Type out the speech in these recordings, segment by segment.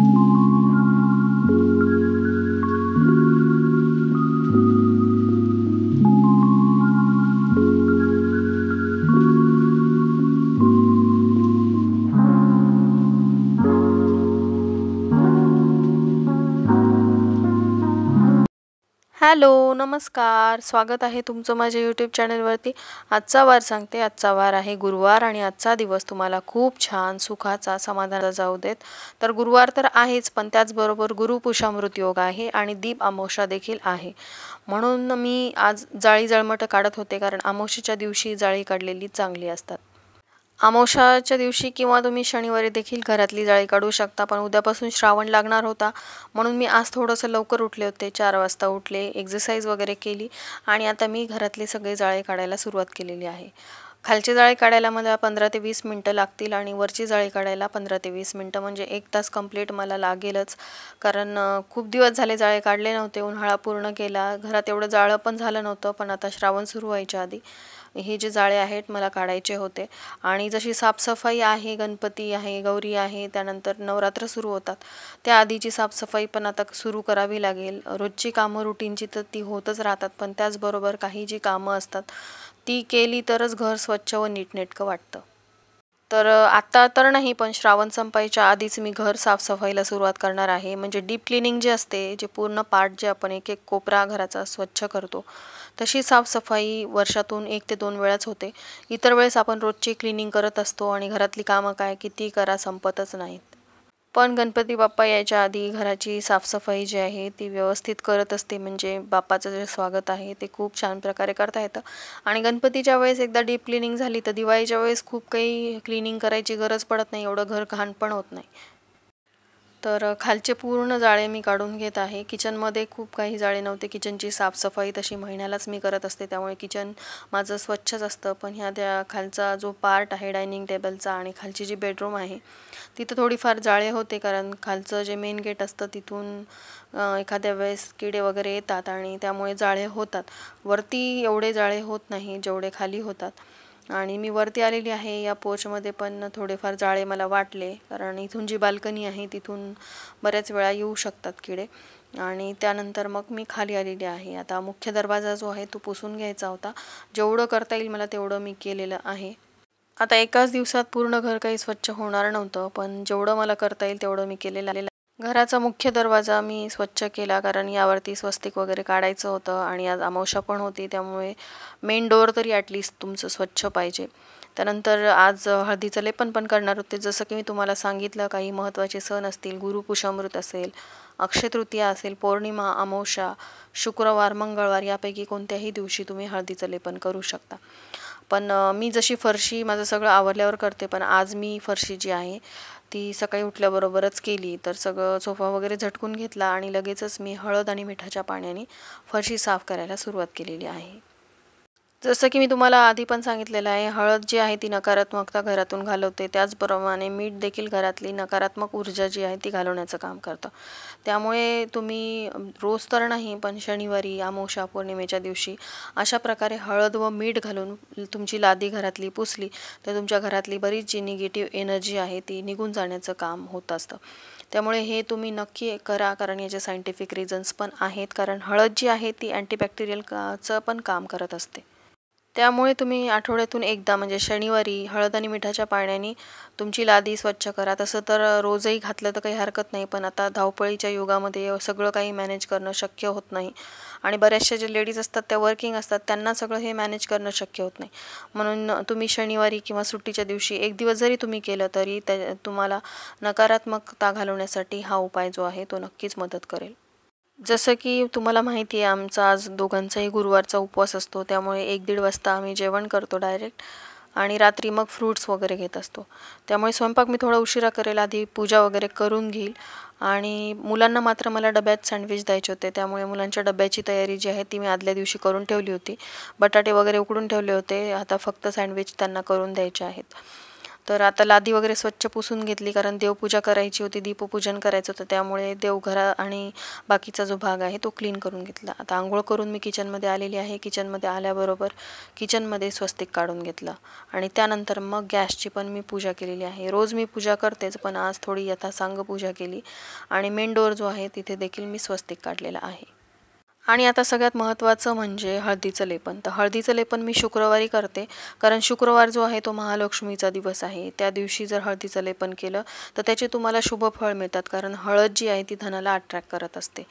you hello नमस्कार स्वागत आहे तुमचं माझ्या यूट्यूब चॅनलवरती आजचा वार सांगते आजचा वार आहे गुरुवार आणि आजचा दिवस तुम्हाला खूप छान सुखाचा समाधानाचा जाऊ देत तर गुरुवार तर आहेच पण त्याचबरोबर गुरुपुषामृत योग आहे आणि दीप आमोशा देखील आहे म्हणून मी आज जाळी जळमट काढत होते कारण आमोशीच्या दिवशी जाळी काढलेली चांगली असतात अमावशाच्या दिवशी किंवा तुम्ही शनिवारी देखील घरातली जाळी काढू शकता पण उद्यापासून श्रावण लागणार होता म्हणून मी आज थोडंसं लवकर उठले होते चार वाजता उठले एक्झरसाईज वगैरे केली आणि आता मी घरातले सगळे जाळे काढायला सुरुवात केलेली आहे खालची जाळी काढायला मला पंधरा ते वीस मिनटं लागतील आणि वरची जाळी काढायला पंधरा ते वीस मिनटं म्हणजे एक तास कंप्लीट मला लागेलच कारण खूप दिवस झाले जाळे काढले नव्हते उन्हाळा पूर्ण केला घरात एवढं जाळं पण झालं नव्हतं पण आता श्रावण सुरू व्हायच्या आधी हे जे जाळे आहेत मला काढायचे होते आणि जशी साफसफाई आहे गणपती आहे गौरी आहे त्यानंतर नवरात्र सुरू होतात त्या आधीची साफसफाई पण आता सुरू करावी लागेल रोजची कामं रुटीनची तर ती होतच राहतात पण त्याचबरोबर काही जी कामं असतात ती केली तरच घर स्वच्छ व नीटनेटकं वाटतं तर आत्ता तर नाही पण श्रावण संपायच्या आधीच मी घर साफसफाईला सुरुवात करणार आहे म्हणजे डीप क्लिनिंग जे असते जे पूर्ण पार्ट जे आपण एक एक कोपरा घराचा स्वच्छ करतो तशी साफसफाई वर्षातून एक ते दोन वेळाच होते इतर वेळेस आपण रोजची क्लिनिंग करत असतो आणि घरातली कामं काय किती करा संपतच नाहीत पण गणपती बाप्पा यायच्या आधी घराची साफसफाई जी आहे ती व्यवस्थित करत असते म्हणजे बाप्पाचं जे स्वागत आहे ते खूप छान प्रकारे करता येतं आणि गणपतीच्या वेळेस एकदा डीप क्लिनिंग झाली तर दिवाळीच्या वेळेस खूप काही क्लिनिंग करायची गरज पडत नाही एवढं घर घाण पण होत नाही तर खालचे पूर्ण जाळे मी काढून घेत आहे किचनमध्ये खूप काही जाळे नव्हते किचनची साफसफाई तशी महिन्यालाच मी करत असते त्यामुळे किचन माझं स्वच्छच असतं पण ह्या त्या खालचा जो पार्ट आहे डायनिंग टेबलचा आणि खालची जी बेडरूम आहे तिथं थोडीफार जाळे होते कारण खालचं जे मेन गेट असतं तिथून एखाद्या वेळेस किडे वगैरे येतात आणि त्यामुळे जाळे होतात वरती एवढे जाळे होत नाही जेवढे खाली होतात आणि मी वरती आलेली आहे या पोचमध्ये पण थोडेफार जाळे मला वाटले कारण इथून जी बाल्कनी आहे तिथून बऱ्याच वेळा येऊ शकतात किडे आणि त्यानंतर मग मी खाली आलेली आहे आता मुख्य दरवाजा जो आहे तो पुसून घ्यायचा होता जेवढं करता येईल मला तेवढं मी केलेलं आहे आता एकाच दिवसात पूर्ण घर काही स्वच्छ होणार नव्हतं पण जेवढं मला करता येईल तेवढं मी केलेलं आलेलं घराचा मुख्य दरवाजा मी स्वच्छ केला कारण यावरती स्वस्तिक वगैरे काढायचं होतं आणि आज अमावशा पण होती त्यामुळे मेन डोअर तरी ॲटलीस्ट तुमचं स्वच्छ पाहिजे त्यानंतर आज हळदीचं लेपन पण करणार होते जसं की मी तुम्हाला सांगितलं काही महत्त्वाचे सण असतील गुरुपुषामृत असेल अक्षयतृतीया असेल पौर्णिमा अमावशा शुक्रवार मंगळवार यापैकी कोणत्याही दिवशी तुम्ही हळदीचं लेपन करू शकता पण मी जशी फरशी माझं सगळं आवरल्यावर करते पण आज मी फरशी जी आहे ती सकाळी उठल्याबरोबरच केली तर सगळं सोफा वगैरे झटकून घेतला आणि लगेचच मी हळद आणि मिठाच्या पाण्याने फरशी साफ करायला सुरुवात केलेली आहे जसं की मी तुम्हाला आधी पण सांगितलेलं आहे हळद जी आहे ती नकारात्मकता घरातून घालवते त्याचप्रमाणे मीठ देखील घरातली नकारात्मक ऊर्जा जी आहे ती घालवण्याचं काम करतं त्यामुळे तुम्ही रोज तर नाही पण शनिवारी आमोशा पौर्णिमेच्या दिवशी अशा प्रकारे हळद व मीठ घालून तुमची लादी घरातली पुसली तर तुमच्या घरातली बरीच जी निगेटिव्ह एनर्जी आहे ती निघून जाण्याचं काम होत असतं त्यामुळे हे तुम्ही नक्की करा कारण याचे सायंटिफिक रिझन्स पण आहेत कारण हळद जी आहे ती अँटीबॅक्टेरियल काचं पण काम करत असते त्यामुळे तुम्ही आठवड्यातून एकदा म्हणजे शनिवारी हळद आणि मिठाच्या पाण्याने तुमची लादी स्वच्छ करा तसं तर रोजही घातलं तर काही हरकत नाही पण आता धावपळीच्या युगामध्ये सगळं काही मॅनेज करणं शक्य होत नाही आणि बऱ्याचशा जे लेडीज असतात त्या वर्किंग असतात त्यांना सगळं हे मॅनेज करणं शक्य होत नाही म्हणून तुम्ही शनिवारी किंवा सुट्टीच्या दिवशी एक दिवस जरी तुम्ही केलं तरी त्या तुम्हाला नकारात्मकता घालवण्यासाठी हा उपाय जो आहे तो नक्कीच मदत करेल जसं की तुम्हाला माहिती आहे आमचा आज दोघांचाही गुरुवारचा उपवास असतो त्यामुळे एक दीड वाजता आम्ही जेवण करतो डायरेक्ट आणि रात्री मग फ्रूट्स वगैरे घेत असतो त्यामुळे स्वयंपाक मी थोडा उशिरा करेल आधी पूजा वगैरे करून घेईल आणि मुलांना मात्र मला डब्यात सँडविच द्यायचे होते त्यामुळे मुलांच्या डब्याची तयारी जी आहे ती मी आदल्या दिवशी करून ठेवली होती बटाटे वगैरे उकडून ठेवले होते आता फक्त सँडविच त्यांना करून द्यायचे आहेत तर आता लादी वगैरे स्वच्छ पुसून घेतली कारण देवपूजा करायची होती दीपपूजन करायचं होतं त्यामुळे देवघरा आणि बाकीचा जो भाग आहे तो क्लीन करून घेतला आता आंघोळ करून मी किचनमध्ये आलेली आहे किचनमध्ये आल्याबरोबर किचनमध्ये स्वस्तिक काढून घेतलं आणि त्यानंतर मग गॅसची पण मी पूजा केलेली आहे रोज मी पूजा करतेच पण आज थोडी यथासांग पूजा केली आणि मेन डोअर जो आहे तिथे देखील मी स्वस्तिक काढलेला आहे आणि आता सगळ्यात महत्त्वाचं म्हणजे हळदीचं लेपन तर हळदीचं लेपन मी शुक्रवारी करते कारण शुक्रवार जो आहे तो महालक्ष्मीचा दिवस आहे त्या दिवशी जर हळदीचं लेपन केलं तर त्याचे तुम्हाला शुभ फळ मिळतात कारण हळद जी आहे ती धनाला अट्रॅक्ट करत असते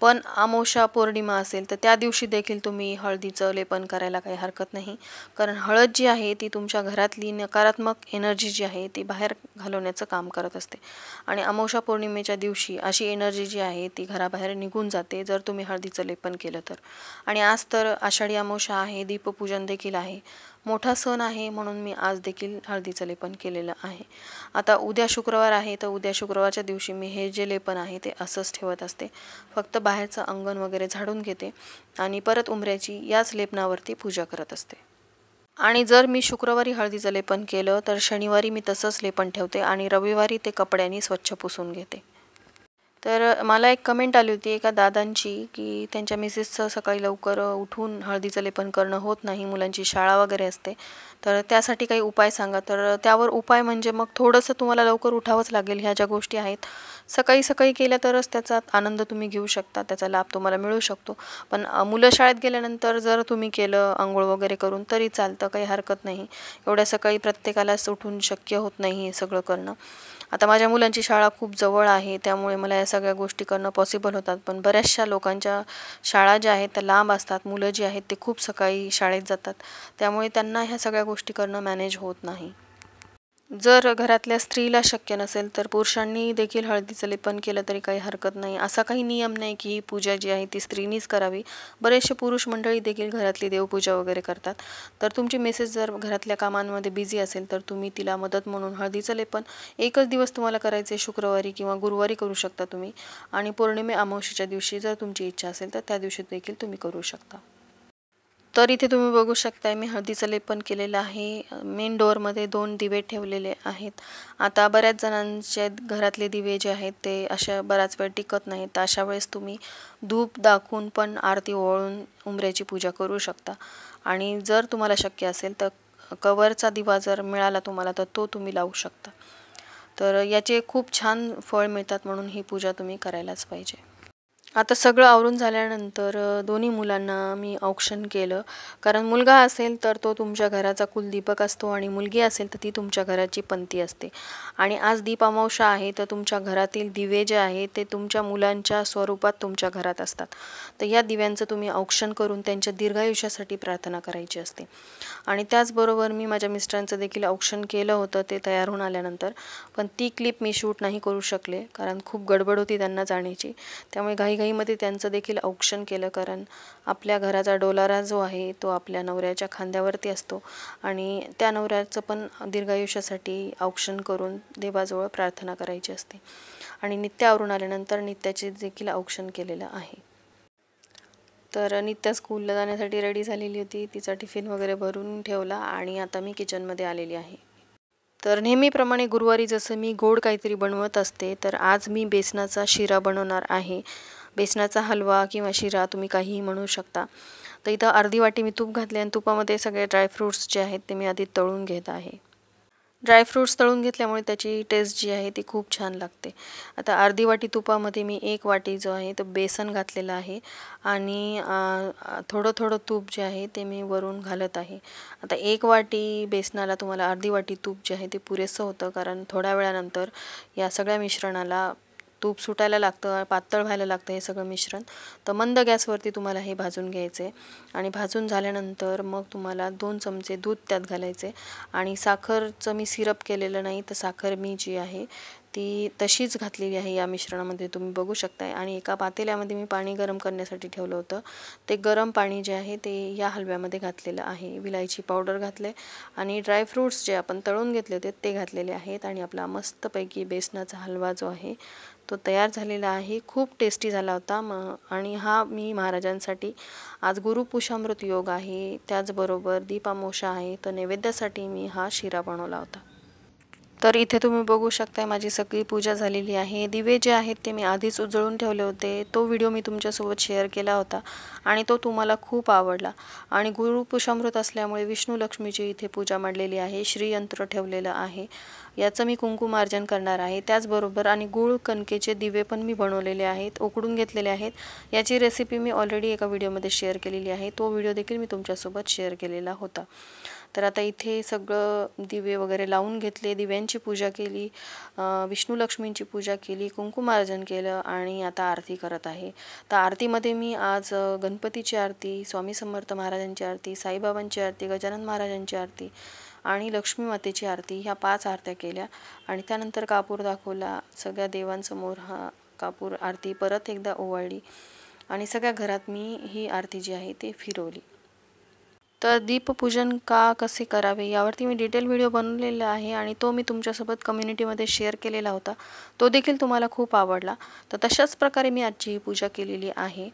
पण आमोशा पौर्णिमा असेल तर त्या दिवशी देखील तुम्ही हळदीचं लेपन करायला काही हरकत नाही कारण हळद जी आहे ती तुमच्या घरातली नकारात्मक एनर्जी जी आहे ती बाहेर घालवण्याचं काम करत असते आणि अमोशा पौर्णिमेच्या दिवशी अशी एनर्जी जी आहे ती घराबाहेर निघून जाते जर तुम्ही हळदीचं लेपन केलं तर आणि आज तर आषाढी अमावस्या आहे दीपपूजन देखील आहे मोठा सण आहे म्हणून मी आज देखील हळदीचं लेपन केलेलं आहे आता उद्या शुक्रवार आहे तर उद्या शुक्रवारच्या दिवशी मी हे जे लेपन आहे ते असंच ठेवत असते फक्त बाहेरचं अंगण वगैरे झाडून घेते आणि परत उमऱ्याची याच लेपनावरती पूजा करत असते आणि जर मी शुक्रवारी हळदीचं लेपन केलं तर शनिवारी मी तसंच लेपन ठेवते आणि रविवारी ते कपड्यांनी स्वच्छ पुसून घेते तर मला एक कमेंट आली होती एका दादांची की त्यांच्या मिसेसचं सकाळी लवकर उठून हळदीचं लेपन करणं होत नाही मुलांची शाळा वगैरे असते तर त्यासाठी काही उपाय सांगा तर त्यावर उपाय म्हणजे मग थोडंसं तुम्हाला लवकर उठावंच लागेल ह्या ज्या गोष्टी आहेत सकाळी सकाळी केल्या तरच त्याचा आनंद तुम्ही घेऊ शकता त्याचा लाभ तुम्हाला मिळू शकतो पण मुलं शाळेत गेल्यानंतर जर तुम्ही केलं आंघोळ वगैरे करून तरी चालतं काही हरकत नाही एवढ्या सकाळी प्रत्येकालाच उठून शक्य होत नाही हे सगळं करणं आता माझ्या मुलांची शाळा खूप जवळ आहे त्यामुळे मला या सगळ्या गोष्टी करणं पॉसिबल होतात पण बऱ्याचशा लोकांच्या शाळा ज्या आहेत त्या लांब असतात मुलं जी आहेत ते खूप सकाळी शाळेत जातात त्यामुळे त्यांना ह्या सगळ्या गोष्टी करणं मॅनेज होत नाही जर घरातल्या स्त्रीला शक्य नसेल तर पुरुषांनी देखील हळदीचं लेपन केलं तरी काही हरकत नाही असा काही नियम नाही की ही पूजा जी आहे ती स्त्रीनीच करावी बरेचसे पुरुष मंडळी देखील घरातली देवपूजा वगैरे करतात तर तुमची मेसेज जर घरातल्या कामांमध्ये बिझी असेल तर तुम्ही तिला मदत म्हणून हळदीचं लेपन एकच दिवस तुम्हाला करायचे शुक्रवारी किंवा गुरुवारी करू शकता तुम्ही आणि पौर्णिमे अमावशीच्या दिवशी जर तुमची इच्छा असेल तर त्या दिवशी देखील तुम्ही करू शकता तर इथे तुम्ही बघू शकता मी हळदीचं लेपन केलेलं आहे मेन डोअरमध्ये दोन दिवे ठेवलेले आहेत आता बऱ्याच जणांच्या घरातले दिवे जे आहेत ते अशा बराच वेळ टिकत नाहीत अशा वेळेस तुम्ही धूप दाखवून पण आरती ओळून उमऱ्याची पूजा करू शकता आणि जर तुम्हाला शक्य असेल तर कवरचा दिवा जर मिळाला तुम्हाला तर तो तुम्ही लावू शकता तर याचे खूप छान फळ मिळतात म्हणून ही पूजा तुम्ही करायलाच पाहिजे आता सगळं आवरून झाल्यानंतर दोन्ही मुलांना मी औक्षण केलं कारण मुलगा असेल तर तो तुमच्या घराचा कुलदीपक असतो आणि मुलगी असेल तर ती तुमच्या घराची पंती असते आणि आज दीप आहे तर तुमच्या घरातील दिवे जे आहे ते तुमच्या मुलांच्या स्वरूपात तुमच्या घरात असतात तर या दिव्यांचं तुम्ही औक्षण करून त्यांच्या दीर्घायुष्यासाठी प्रार्थना करायची असते आणि त्याचबरोबर मी माझ्या मिस्टरांचं देखील औक्षण केलं होतं ते तयार होऊन आल्यानंतर पण ती क्लिप मी शूट नाही करू शकले कारण खूप गडबड होती त्यांना जाण्याची त्यामुळे घाई घाईघाईमध्ये त्यांचं देखील औक्षण केलं कारण आपल्या घराचा डोलारा जो आहे तो आपल्या नवऱ्याच्या खांद्यावरती असतो आणि त्या नवऱ्याचं पण दीर्घायुष्यासाठी औक्षण करून देवाजवळ प्रार्थना करायची असते आणि नित्य आवरून आल्यानंतर नित्याचे देखील औक्षण केलेलं आहे तर नित्या स्कूलला जाण्यासाठी रेडी झालेली होती तिचा टिफिन वगैरे भरून ठेवला आणि आता मी किचनमध्ये आलेली आहे तर नेहमीप्रमाणे गुरुवारी जसं मी गोड काहीतरी बनवत असते तर आज मी बेसनाचा शिरा बनवणार आहे बेसनाचा हलवा किंवा शिरा तुम्ही काहीही म्हणू शकता तर इथं अर्धी वाटी मी तूप घातले आणि तुपामध्ये सगळे ड्रायफ्रूट्स जे आहेत ते मी आधी तळून घेत आहे ड्रायफ्रूट्स तळून घेतल्यामुळे त्याची टेस्ट जी आहे ती खूप छान लागते आता अर्धी वाटी तुपामध्ये मी एक वाटी जो आहे तो बेसन घातलेला आहे आणि थोडं थोडं तूप जे आहे ते मी वरून घालत आहे आता एक वाटी बेसनाला तुम्हाला अर्धी वाटी तूप जे आहे ते पुरेसं होतं कारण थोड्या वेळानंतर या सगळ्या मिश्रणाला तूप सुटायला लागतं पातळ व्हायला लागतं हे सगळं मिश्रण तर मंद गॅसवरती तुम्हाला हे भाजून घ्यायचे आणि भाजून झाल्यानंतर मग तुम्हाला दोन चमचे दूध त्यात घालायचे आणि साखरचं मी सिरप केलेलं नाही तर साखर मी जी आहे ती तशीच घातलेली आहे या मिश्रणामध्ये तुम्ही बघू शकताय आणि एका पातेल्यामध्ये मी पाणी गरम करण्यासाठी ठेवलं होतं ते गरम पाणी जे आहे ते या हलव्यामध्ये घातलेलं आहे विलायची पावडर घातले आणि ड्रायफ्रूट्स जे आपण तळून घेतले होते ते घातलेले आहेत आणि आपला मस्तपैकी बेसनाचा हलवा जो आहे तो तयार झालेला आहे खूप टेस्टी झाला होता म आणि हा मी महाराजांसाठी आज गुरुपुषामृत योग आहे त्याचबरोबर दीपामोषा आहे तर नैवेद्यासाठी मी हा शिरा बनवला होता तर इथे तुम्ही बघू शकताय माझी सगळी पूजा झालेली आहे दिवे जे आहेत ते मी आधीच उजळून ठेवले होते तो व्हिडिओ मी तुमच्यासोबत शेअर केला होता आणि तो तुम्हाला खूप आवडला आणि गुरुपुषामृत असल्यामुळे विष्णू लक्ष्मीची इथे पूजा मांडलेली आहे श्रीयंत्र ठेवलेलं आहे याचं मी कुंकुमार्जन करणार आहे त्याचबरोबर आणि गुळ कणकेचे दिवे पण मी बनवलेले आहेत उकडून घेतलेले आहेत याची रेसिपी मी ऑलरेडी एका व्हिडिओमध्ये शेअर केलेली आहे तो व्हिडिओ देखील मी तुमच्यासोबत शेअर केलेला होता तर आता इथे सगळं दिवे वगैरे लावून घेतले दिव्यांची पूजा केली विष्णू लक्ष्मींची पूजा केली कुंकुमार्जन केलं आणि आता आरती करत आहे तर आरतीमध्ये मी आज गणपतीची आरती स्वामी समर्थ महाराजांची आरती साईबाबांची आरती गजानन महाराजांची आरती आणि लक्ष्मी मातेची आरती ह्या पाच आरत्या केल्या आणि त्यानंतर कापूर दाखवला सगळ्या देवांसमोर हा कापूर आरती परत एकदा ओवाळली आणि सगळ्या घरात मी ही आरती जी आहे ती फिरवली तर दीपपूजन का कसे करावे यावरती मी डिटेल व्हिडिओ बनवलेला आहे आणि तो मी तुमच्यासोबत कम्युनिटीमध्ये शेअर केलेला होता तो देखील तुम्हाला खूप आवडला तर तशाच प्रकारे मी आजची ही पूजा केलेली आहे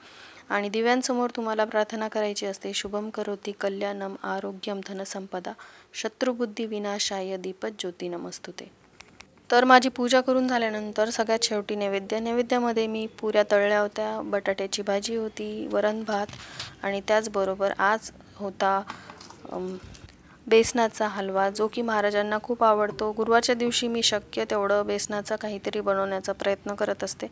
आणि दिव्यांसमोर तुम्हाला प्रार्थना करायची असते शुभम करोती कल्याणम आरोग्यम धनसंपदा शत्रुबुद्धी विनाशाय दीपत ज्योती नमस्तुते तर माझी पूजा करून झाल्यानंतर सगळ्यात शेवटी नैवेद्य नैवेद्यामध्ये मी पुऱ्या तळल्या होत्या बटाट्याची भाजी होती वरण भात आणि त्याचबरोबर आज होता बेसनाचा हलवा जो की महाराजांना खूप आवडतो गुरुवारच्या दिवशी मी शक्य तेवढं बेसनाचा काहीतरी बनवण्याचा प्रयत्न करत असते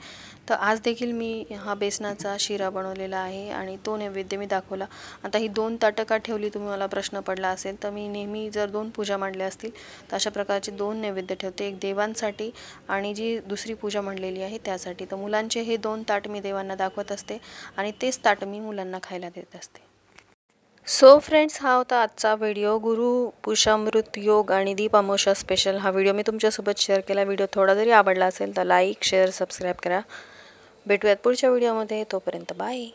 तर आज देखील मी हा बेसनाचा शिरा बनवलेला आहे आणि तो नैवेद्य मी दाखवला आता ही दोन ताटका ठेवली तुम्ही मला प्रश्न पडला असेल तर मी नेहमी जर दोन पूजा मांडल्या असतील तर अशा प्रकारचे दोन नैवेद्य ठेवते एक देवांसाठी आणि जी दुसरी पूजा मांडलेली आहे त्यासाठी तर मुलांचे हे दोन ताट मी देवांना दाखवत असते आणि तेच ताट मी मुलांना खायला देत असते सो फ्रेंड्स हा होता आजचा व्हिडिओ गुरु पुषामृत योग आणि दीप अमोशा स्पेशल हा व्हिडिओ मी तुमच्यासोबत शेअर केला व्हिडिओ थोडा जरी आवडला असेल तर लाईक शेअर सबस्क्राईब करा भेटूयात पुढच्या व्हिडिओमध्ये तोपर्यंत बाय